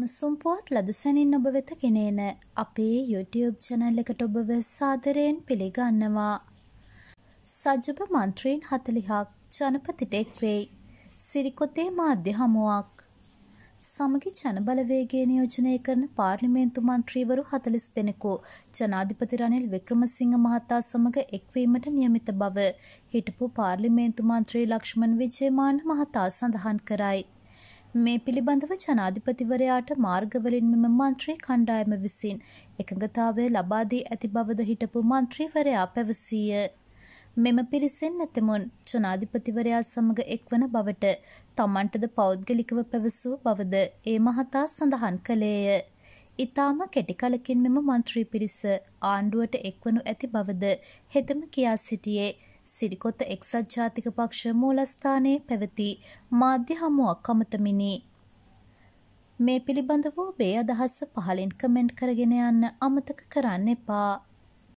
උණුසුම් පුවත් ලදසැනින් ඔබ වෙත ගෙනේන අපේ YouTube චැනල් එකට ඔබව සාදරයෙන් පිළිගන්නවා. සජබ මන්ත්‍රීන් 40ක් ජනපතිට එක්වෙයි. සිරිකොතේ මාධ්‍ය හමුවක්. සමගි ජනබලවේගේ නියෝජනය කරන පාර්ලිමේන්තු මන්ත්‍රීවරු 40 දෙනෙකු ජනාධිපති රනිල් වික්‍රමසිංහ මහතා සමග එක්වීමට නියමිත බව හිටපු පාර්ලිමේන්තු මන්ත්‍රී ලක්ෂ්මන් විජේමාන මහතා සඳහන් කරයි. මේ පිළිබඳව ජනාධිපතිවරයාට මාර්ගවලින් මෙම මන්ත්‍රී කණ්ඩායම විසින් එකඟතාවය ලබා දී ඇති බවද හිටපු මන්ත්‍රීවරයා පැවසීය. මෙම පිරිසෙන් නැතමුන් ජනාධිපතිවරයා සමග එක්වන බවට තමන්ටද පෞද්ගලිකව පැවසූ බවද ඒ මහතා සඳහන් කළේය. ඉතාම කෙටි කලකින් මෙම මන්ත්‍රී පිරිස ආණ්ඩුවට එක්වනු ඇති බවද හෙතම කියා සිටියේ සිරිකොත එක්සත් ජාතික පක්ෂ මූලස්ථානයේ පැවති මාධ්‍ය හමුවක් අමතමිනි. මේ පිළිබඳ වූ බේ අදහස් පහලින් කමෙන්ට් කරගෙන යන්න අමතක කරන්න එපා.